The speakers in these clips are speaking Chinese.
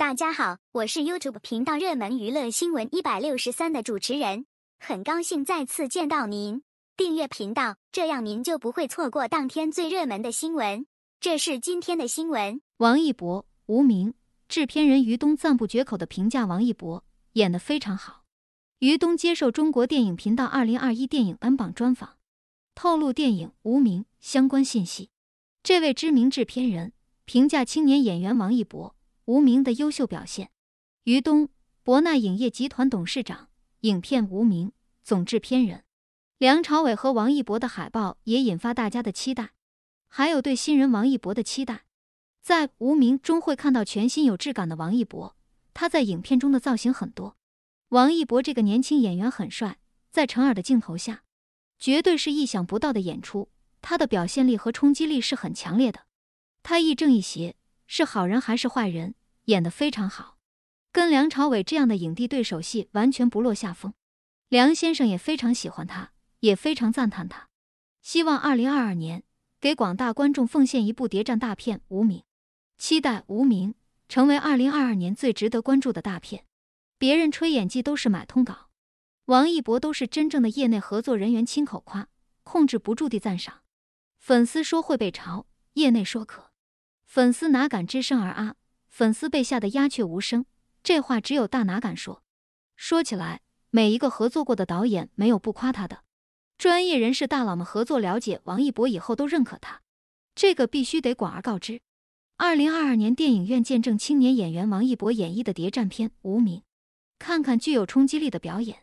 大家好，我是 YouTube 频道热门娱乐新闻一百六十三的主持人，很高兴再次见到您。订阅频道，这样您就不会错过当天最热门的新闻。这是今天的新闻：王一博《无名》制片人于东赞不绝口的评价王一博演的非常好。于东接受中国电影频道二零二一电影安榜专访，透露电影《无名》相关信息。这位知名制片人评价青年演员王一博。无名的优秀表现，于东，博纳影业集团董事长，影片《无名》总制片人，梁朝伟和王一博的海报也引发大家的期待，还有对新人王一博的期待，在《无名》中会看到全新有质感的王一博，他在影片中的造型很多，王一博这个年轻演员很帅，在陈耳的镜头下，绝对是意想不到的演出，他的表现力和冲击力是很强烈的，他亦正亦邪，是好人还是坏人？演得非常好，跟梁朝伟这样的影帝对手戏完全不落下风。梁先生也非常喜欢他，也非常赞叹他。希望二零二二年给广大观众奉献一部谍战大片《无名》，期待《无名》成为二零二二年最值得关注的大片。别人吹演技都是买通稿，王一博都是真正的业内合作人员亲口夸，控制不住地赞赏。粉丝说会被嘲，业内说可，粉丝哪敢吱声而啊？粉丝被吓得鸦雀无声，这话只有大拿敢说。说起来，每一个合作过的导演没有不夸他的。专业人士大佬们合作了解王一博以后都认可他，这个必须得广而告之。二零二二年，电影院见证青年演员王一博演绎的谍战片《无名》，看看具有冲击力的表演。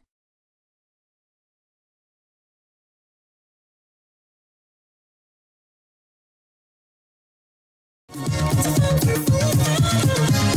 Thank you.